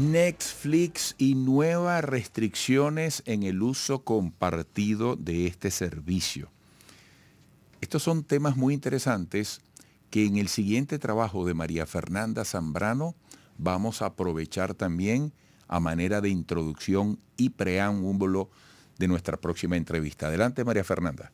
Netflix y nuevas restricciones en el uso compartido de este servicio. Estos son temas muy interesantes que en el siguiente trabajo de María Fernanda Zambrano vamos a aprovechar también a manera de introducción y preámbulo de nuestra próxima entrevista. Adelante, María Fernanda.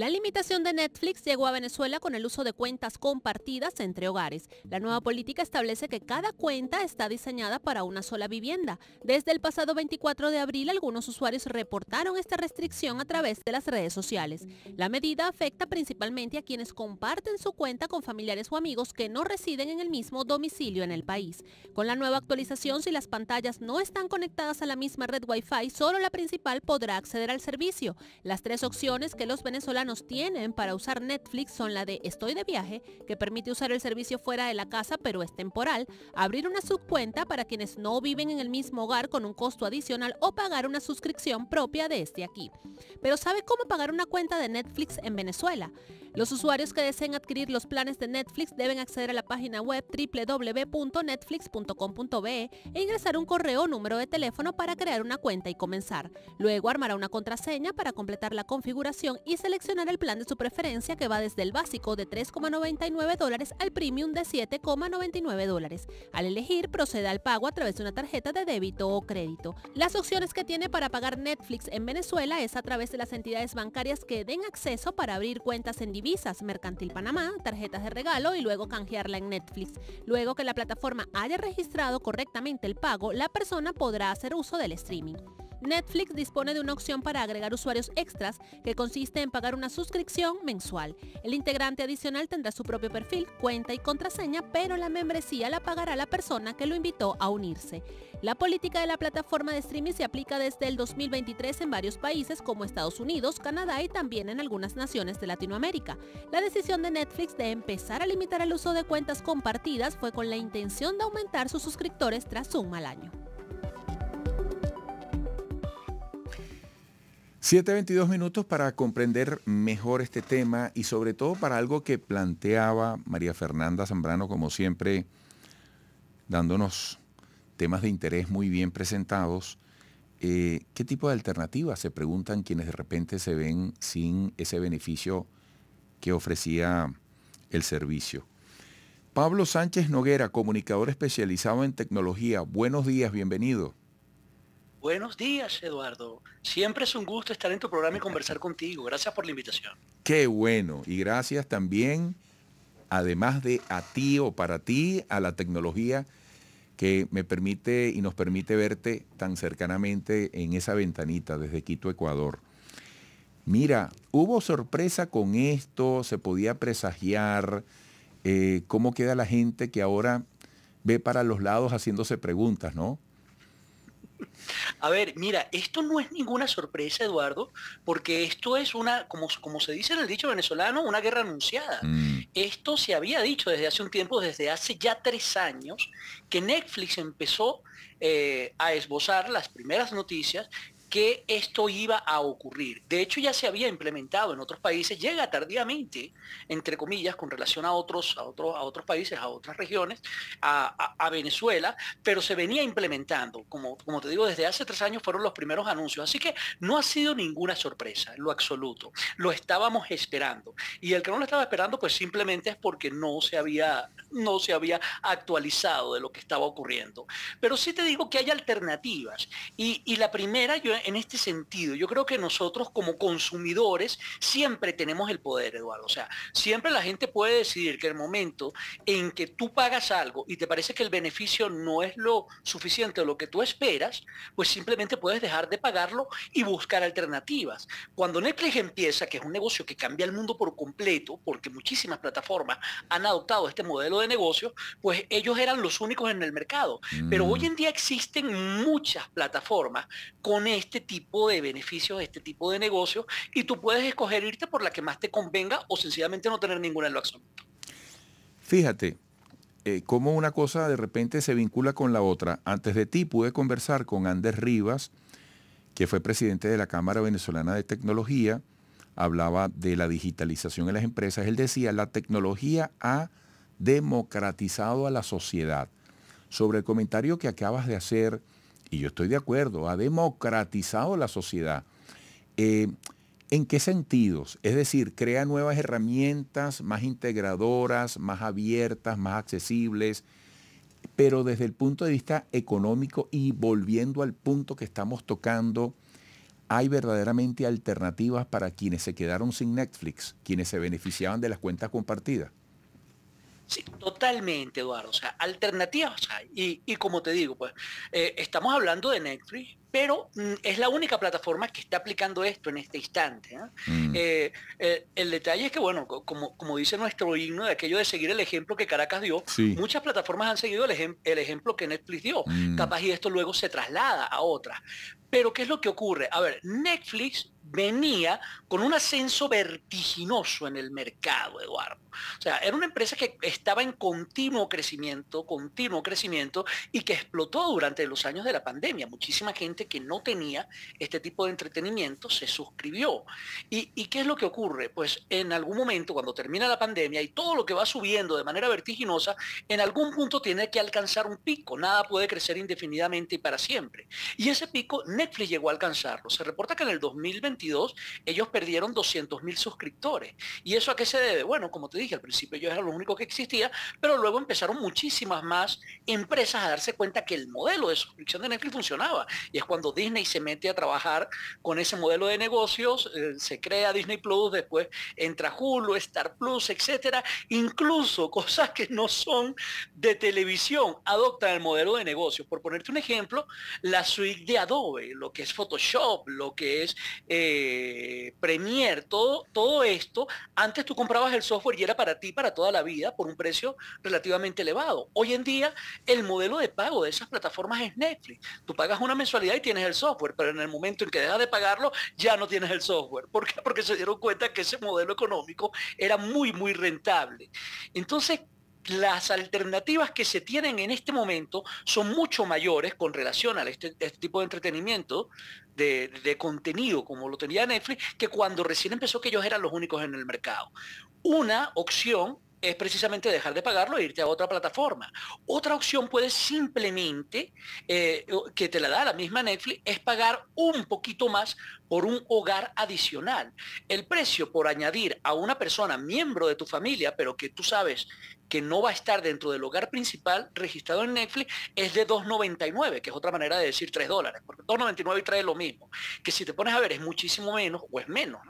La limitación de Netflix llegó a Venezuela con el uso de cuentas compartidas entre hogares. La nueva política establece que cada cuenta está diseñada para una sola vivienda. Desde el pasado 24 de abril, algunos usuarios reportaron esta restricción a través de las redes sociales. La medida afecta principalmente a quienes comparten su cuenta con familiares o amigos que no residen en el mismo domicilio en el país. Con la nueva actualización, si las pantallas no están conectadas a la misma red Wi-Fi, solo la principal podrá acceder al servicio. Las tres opciones que los venezolanos tienen para usar Netflix son la de Estoy de viaje, que permite usar el servicio fuera de la casa pero es temporal, abrir una subcuenta para quienes no viven en el mismo hogar con un costo adicional o pagar una suscripción propia de este aquí. Pero ¿sabe cómo pagar una cuenta de Netflix en Venezuela? Los usuarios que deseen adquirir los planes de Netflix deben acceder a la página web www.netflix.com.be e ingresar un correo o número de teléfono para crear una cuenta y comenzar. Luego armará una contraseña para completar la configuración y seleccionar el plan de su preferencia que va desde el básico de 3,99 dólares al premium de 7,99 dólares. Al elegir, proceda al pago a través de una tarjeta de débito o crédito. Las opciones que tiene para pagar Netflix en Venezuela es a través de las entidades bancarias que den acceso para abrir cuentas en divisas, Mercantil Panamá, tarjetas de regalo y luego canjearla en Netflix. Luego que la plataforma haya registrado correctamente el pago, la persona podrá hacer uso del streaming. Netflix dispone de una opción para agregar usuarios extras que consiste en pagar una suscripción mensual. El integrante adicional tendrá su propio perfil, cuenta y contraseña, pero la membresía la pagará la persona que lo invitó a unirse. La política de la plataforma de streaming se aplica desde el 2023 en varios países como Estados Unidos, Canadá y también en algunas naciones de Latinoamérica. La decisión de Netflix de empezar a limitar el uso de cuentas compartidas fue con la intención de aumentar sus suscriptores tras un mal año. 7.22 minutos para comprender mejor este tema y sobre todo para algo que planteaba María Fernanda Zambrano, como siempre, dándonos temas de interés muy bien presentados. Eh, ¿Qué tipo de alternativas se preguntan quienes de repente se ven sin ese beneficio que ofrecía el servicio? Pablo Sánchez Noguera, comunicador especializado en tecnología. Buenos días, bienvenido. Buenos días, Eduardo. Siempre es un gusto estar en tu programa y conversar contigo. Gracias por la invitación. Qué bueno. Y gracias también, además de a ti o para ti, a la tecnología que me permite y nos permite verte tan cercanamente en esa ventanita desde Quito, Ecuador. Mira, hubo sorpresa con esto, se podía presagiar eh, cómo queda la gente que ahora ve para los lados haciéndose preguntas, ¿no? A ver, mira, esto no es ninguna sorpresa, Eduardo, porque esto es una, como, como se dice en el dicho venezolano, una guerra anunciada. Mm. Esto se había dicho desde hace un tiempo, desde hace ya tres años, que Netflix empezó eh, a esbozar las primeras noticias que esto iba a ocurrir. De hecho, ya se había implementado en otros países, llega tardíamente, entre comillas, con relación a otros, a otros, a otros países, a otras regiones, a, Venezuela, pero se venía implementando. Como, como te digo, desde hace tres años fueron los primeros anuncios. Así que no ha sido ninguna sorpresa, lo absoluto. Lo estábamos esperando. Y el que no lo estaba esperando, pues simplemente es porque no se había, no se había actualizado de lo que estaba ocurriendo. Pero sí te digo que hay alternativas. Y, y la primera, yo en este sentido, yo creo que nosotros como consumidores siempre tenemos el poder, Eduardo. O sea, siempre la gente puede decidir que el momento en que tú pagas algo y te parece que el beneficio no es lo suficiente o lo que tú esperas, pues simplemente puedes dejar de pagarlo y buscar alternativas. Cuando Netflix empieza, que es un negocio que cambia el mundo por completo, porque muchísimas plataformas han adoptado este modelo de negocio, pues ellos eran los únicos en el mercado. Pero mm. hoy en día existen muchas plataformas con este este tipo de beneficios, este tipo de negocios, y tú puedes escoger irte por la que más te convenga o sencillamente no tener ninguna en lo absoluto. Fíjate, eh, cómo una cosa de repente se vincula con la otra. Antes de ti pude conversar con Andrés Rivas, que fue presidente de la Cámara Venezolana de Tecnología, hablaba de la digitalización en las empresas. Él decía, la tecnología ha democratizado a la sociedad. Sobre el comentario que acabas de hacer y yo estoy de acuerdo, ha democratizado la sociedad. Eh, ¿En qué sentidos? Es decir, crea nuevas herramientas más integradoras, más abiertas, más accesibles, pero desde el punto de vista económico y volviendo al punto que estamos tocando, hay verdaderamente alternativas para quienes se quedaron sin Netflix, quienes se beneficiaban de las cuentas compartidas. Sí, totalmente, Eduardo. O sea, alternativas hay. Y, como te digo, pues, eh, estamos hablando de Netflix, pero mm, es la única plataforma que está aplicando esto en este instante. ¿ah? Mm. Eh, eh, el detalle es que, bueno, como, como dice nuestro himno de aquello de seguir el ejemplo que Caracas dio, muchas plataformas han seguido el, ejemplo que Netflix dio. Mm. Capaz y esto luego se traslada a otras. Pero ¿qué es lo que ocurre? A ver, Netflix venía con un ascenso vertiginoso en el mercado, Eduardo. O sea, era una empresa que estaba en continuo crecimiento, continuo crecimiento y que explotó durante los años de la pandemia. Muchísima gente que no tenía este tipo de entretenimiento se suscribió. ¿Y, qué es lo que ocurre? Pues en algún momento, cuando termina la pandemia y todo lo que va subiendo de manera vertiginosa, en algún punto tiene que alcanzar un pico. Nada puede crecer indefinidamente y para siempre. Y ese pico Netflix llegó a alcanzarlo. Se reporta que en el 2020 ellos perdieron 200 mil suscriptores. ¿Y eso a qué se debe? Bueno, como te dije, al principio yo era lo único que existía, pero luego empezaron muchísimas más empresas a darse cuenta que el modelo de suscripción de Netflix funcionaba. Y es cuando Disney se mete a trabajar con ese modelo de negocios, eh, se crea Disney Plus, después entra Hulu, Star Plus, etcétera. Incluso cosas que no son de televisión adoptan el modelo de negocios. Por ponerte un ejemplo, la suite de Adobe, lo que es Photoshop, lo que es eh, eh, premier, todo, todo esto, antes tú comprabas el software y era para ti, para toda la vida, por un precio relativamente elevado. Hoy en día, el modelo de pago de esas plataformas es Netflix. Tú pagas una mensualidad y tienes el software, pero en el momento en que dejas de pagarlo, ya no tienes el software. ¿Por qué? Porque se dieron cuenta que ese modelo económico era muy, muy rentable. Entonces, las alternativas que se tienen en este momento son mucho mayores con relación a este, este, tipo de entretenimiento, de, contenido como lo tenía Netflix, que cuando recién empezó que ellos eran los únicos en el mercado. Una opción es precisamente dejar de pagarlo e irte a otra plataforma. Otra opción puede simplemente, eh, que te la da la misma Netflix, es pagar un poquito más por un hogar adicional. El precio por añadir a una persona miembro de tu familia, pero que tú sabes que no va a estar dentro del hogar principal registrado en Netflix, es de 2.99, que es otra manera de decir 3 dólares, porque 2.99 y lo mismo, que si te pones a ver es muchísimo menos o es menos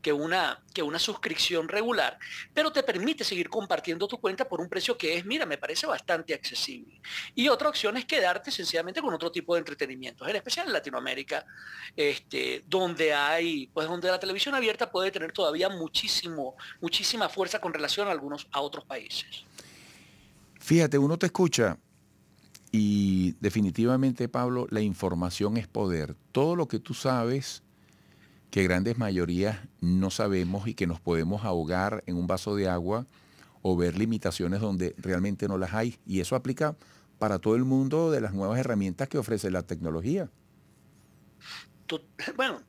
que, una, que una suscripción regular, pero te permite seguir compartiendo tu cuenta por un precio que es, mira, me parece bastante accesible. Y otra opción es quedarte sencillamente con otro tipo de entretenimientos, en especial en Latinoamérica, donde este, donde hay, pues donde la televisión abierta puede tener todavía muchísimo, muchísima fuerza con relación a algunos, a otros países. Fíjate, uno te escucha y definitivamente, Pablo, la información es poder. Todo lo que tú sabes que grandes mayorías no sabemos y que nos podemos ahogar en un vaso de agua o ver limitaciones donde realmente no las hay. Y eso aplica para todo el mundo de las nuevas herramientas que ofrece la tecnología. bueno,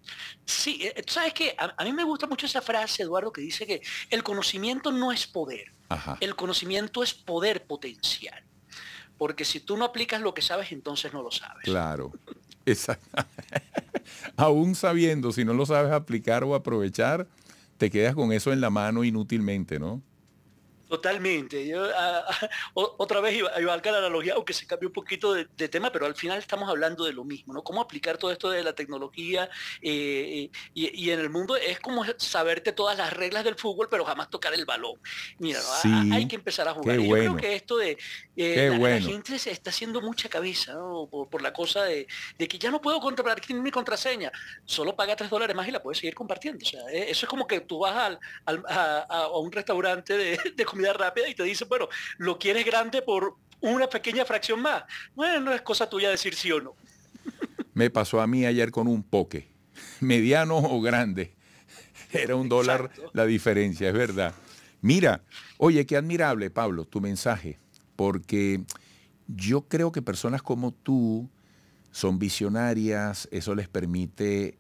sí, tú eh, eh, sabes que a, mí me gusta mucho esa frase, Eduardo, que dice que el conocimiento no es poder, el conocimiento es poder potencial. Porque si tú no aplicas lo que sabes, entonces no lo sabes. Claro. Exacto. Aún sabiendo, si no lo sabes aplicar o aprovechar, te quedas con eso en la mano inútilmente, ¿no? Totalmente. Ah, ah, otra vez iba, iba a la analogía, aunque se cambió un poquito de, tema, pero al final estamos hablando de lo mismo, ¿no? Cómo aplicar todo esto de la tecnología eh, y, en el mundo es como saberte todas las reglas del fútbol, pero jamás tocar el balón. Mira, ah, hay que empezar a jugar. yo creo que esto de eh, la, gente se está haciendo mucha cabeza, Por, la cosa de, que ya no puedo comprar mi contraseña. Solo paga tres dólares más y la puedes seguir compartiendo. O sea, e, eso es como que tú vas a, un restaurante de, de rápida y te dicen, bueno, lo quieres grande por una pequeña fracción más. Bueno, no es cosa tuya decir sí o no. Me pasó a mí ayer con un poke, mediano o grande. Era un dólar la diferencia, es verdad. Mira, oye, qué admirable, Pablo, tu mensaje, porque yo creo que personas como tú son visionarias, eso les permite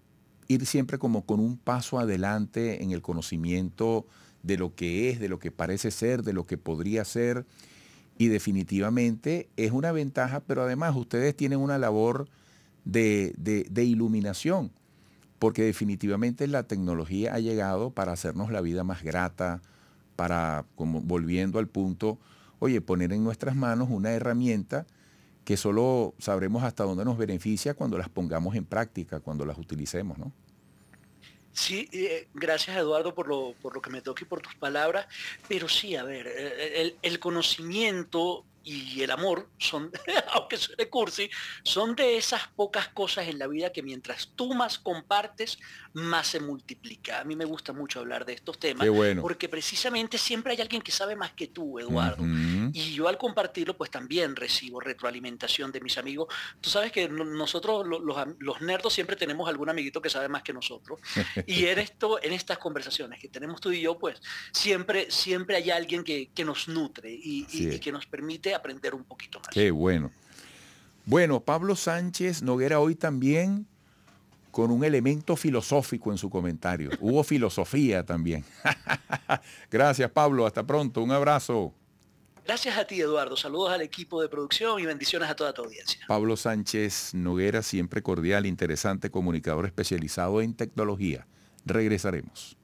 ir siempre como con un paso adelante en el conocimiento de lo que es, de lo que parece ser, de lo que podría ser. Y definitivamente es una ventaja, pero además ustedes tienen una labor de, iluminación, porque definitivamente la tecnología ha llegado para hacernos la vida más grata, para, como volviendo al punto, oye, poner en nuestras manos una herramienta que solo sabremos hasta dónde nos beneficia cuando las pongamos en práctica, cuando las utilicemos, ¿no? Sí, eh, gracias Eduardo por lo, por lo que me toca y por tus palabras, pero sí, a ver, eh, el conocimiento y el amor son, aunque suene cursi, son de esas pocas cosas en la vida que mientras tú más compartes, más se multiplica. A mí me gusta mucho hablar de estos temas, porque precisamente siempre hay alguien que sabe más que tú, Eduardo. Y yo al compartirlo, pues también recibo retroalimentación de mis amigos. Tú sabes que nosotros, los, nerdos, siempre tenemos algún amiguito que sabe más que nosotros. y en, esto, en estas conversaciones que tenemos tú y yo, pues siempre, siempre hay alguien que, nos nutre y que nos permite aprender un poquito más. Qué bueno. Bueno, Pablo Sánchez Noguera hoy también con un elemento filosófico en su comentario. Hubo filosofía también. Gracias, Pablo. Hasta pronto. Un abrazo. Gracias a ti, Eduardo. Saludos al equipo de producción y bendiciones a toda tu audiencia. Pablo Sánchez Noguera, siempre cordial, interesante comunicador especializado en tecnología. Regresaremos.